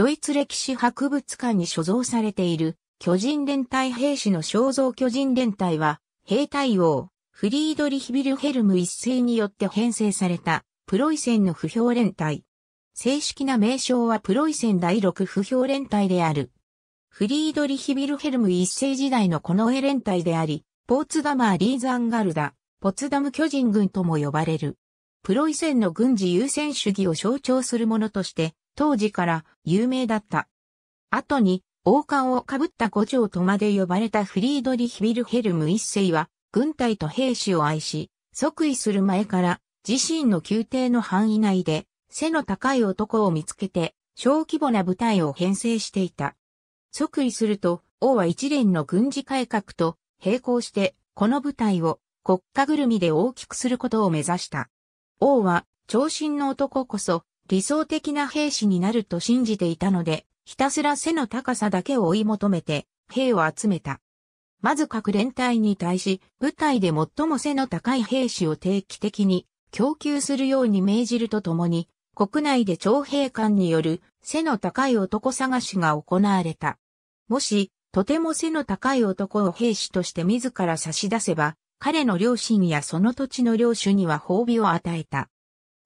ドイツ歴史博物館に所蔵されている巨人連隊兵士の肖像巨人連隊は、兵隊王、フリードリヒ・ビルヘルム一世によって編成された、プロイセンの不評連隊。正式な名称はプロイセン第6不評連隊である。フリードリヒ・ビルヘルム一世時代のこの絵連隊であり、ポーツダマー・リーザンガルダ、ポツダム巨人軍とも呼ばれる。プロイセンの軍事優先主義を象徴するものとして、当時から有名だった。後に王冠をかぶった五条とまで呼ばれたフリードリヒ・ヴィルヘルム一世は軍隊と兵士を愛し、即位する前から自身の宮廷の範囲内で背の高い男を見つけて小規模な部隊を編成していた。即位すると王は一連の軍事改革と並行してこの部隊を国家ぐるみで大きくすることを目指した。王は長身の男こそ理想的な兵士になると信じていたので、ひたすら背の高さだけを追い求めて、兵を集めた。まず各連隊に対し、部隊で最も背の高い兵士を定期的に供給するように命じるとともに、国内で徴兵官による背の高い男探しが行われた。もし、とても背の高い男を兵士として自ら差し出せば、彼の両親やその土地の領主には褒美を与えた。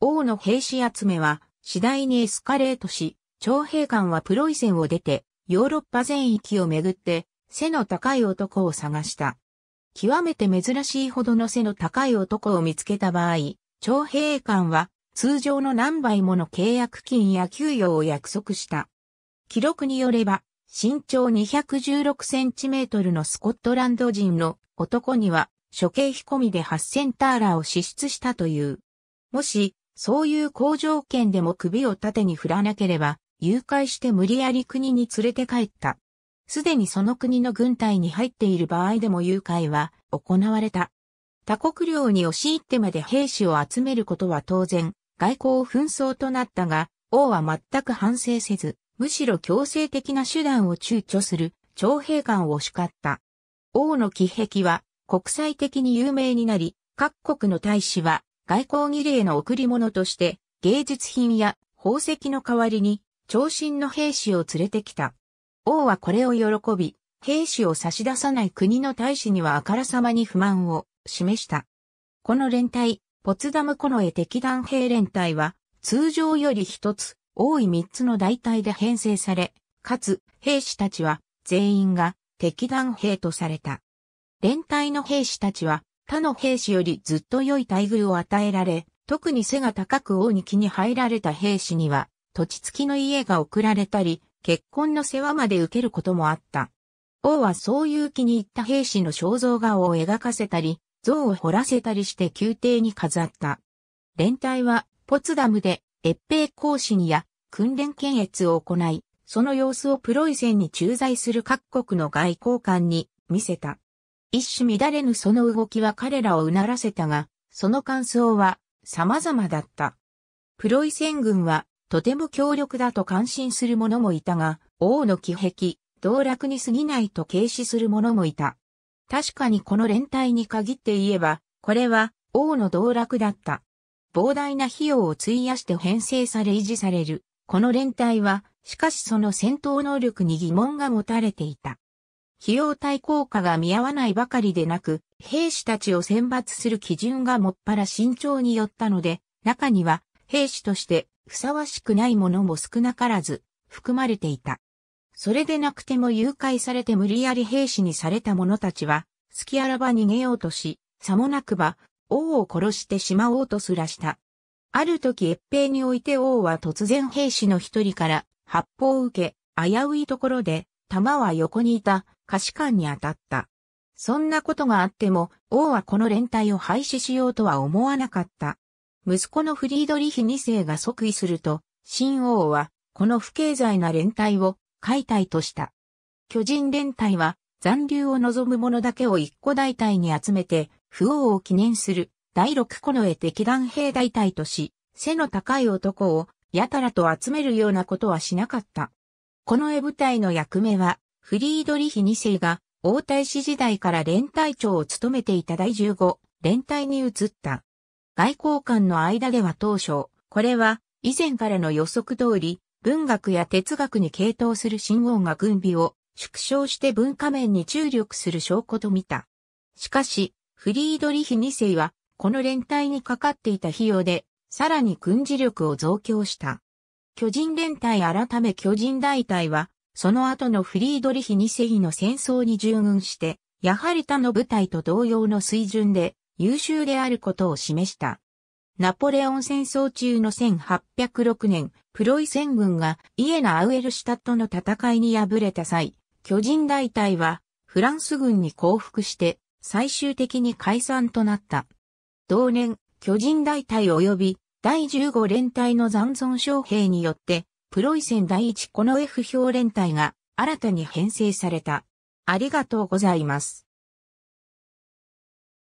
王の兵士集めは次第にエスカレートし、徴兵官はプロイセンを出て、ヨーロッパ全域をめぐって、背の高い男を探した。極めて珍しいほどの背の高い男を見つけた場合、徴兵官は通常の何倍もの契約金や給与を約束した。記録によれば、身長216センチメートルのスコットランド人の男には、処刑費込みで8000ターラーを支出したという。もし、そういう好条件でも首を縦に振らなければ、誘拐して無理やり国に連れて帰った。すでにその国の軍隊に入っている場合でも誘拐は行われた。他国領に押し入ってまで兵士を集めることは当然、外交紛争となったが、王は全く反省せず、むしろ強制的な手段を躊躇する徴兵官を叱った。王の奇壁は国際的に有名になり、各国の大使は外交儀礼の贈り物として芸術品や宝石の代わりに長身の兵士を連れてきた。王はこれを喜び、兵士を差し出さない国の大使にはあからさまに不満を示した。この連隊、ポツダムコノエ敵団兵連隊は、通常より一つ、多い三つの大隊で編成され、かつ、兵士たちは、全員が、敵団兵とされた。連隊の兵士たちは、他の兵士よりずっと良い待遇を与えられ、特に背が高く王に気に入られた兵士には、土地付きの家が贈られたり、結婚の世話まで受けることもあった。王はそういう気に入った兵士の肖像画を描かせたり、像を彫らせたりして宮廷に飾った。連隊は、ポツダムで、越平行進や訓練検閲を行い、その様子をプロイセンに駐在する各国の外交官に見せた。一種乱れぬその動きは彼らをうならせたが、その感想は様々だった。プロイセン軍はとても強力だと感心する者もいたが、王の気壁、道楽に過ぎないと軽視する者もいた。確かにこの連帯に限って言えば、これは王の道楽だった。膨大な費用を費やして編成され維持される。この連帯は、しかしその戦闘能力に疑問が持たれていた。費用対効果が見合わないばかりでなく、兵士たちを選抜する基準がもっぱら慎重によったので、中には兵士としてふさわしくないものも少なからず含まれていた。それでなくても誘拐されて無理やり兵士にされた者たちは、隙あらば逃げようとし、さもなくば王を殺してしまおうとすらした。ある時越平において王は突然兵士の一人から発砲を受け、危ういところで、弾は横にいた下士官に当たった。そんなことがあっても、王はこの連帯を廃止しようとは思わなかった。息子のフリードリヒ2世が即位すると、新王は、この不経済な連帯を解体とした。巨人連帯は、残留を望む者だけを一個大隊に集めて、不王を記念する、第六個の絵敵団兵大隊とし、背の高い男を、やたらと集めるようなことはしなかった。この絵部隊の役目は、フリードリヒ2世が王太子時代から連隊長を務めていた第15連隊に移った。外交官の間では当初、これは以前からの予測通り、文学や哲学に傾倒する新王が軍備を縮小して文化面に注力する証拠と見た。しかし、フリードリヒ2世は、この連隊にかかっていた費用で、さらに軍事力を増強した。巨人連隊改め巨人大隊は、その後のフリードリヒ二世の戦争に従軍して、やはり他の部隊と同様の水準で優秀であることを示した。ナポレオン戦争中の1806年、プロイセン軍がイエナ・アウエルシュタットの戦いに敗れた際、巨人大隊はフランス軍に降伏して最終的に解散となった。同年、巨人大隊及び第15連隊の残存将兵によってプロイセン第一この F 評連隊が新たに編成された。ありがとうございます。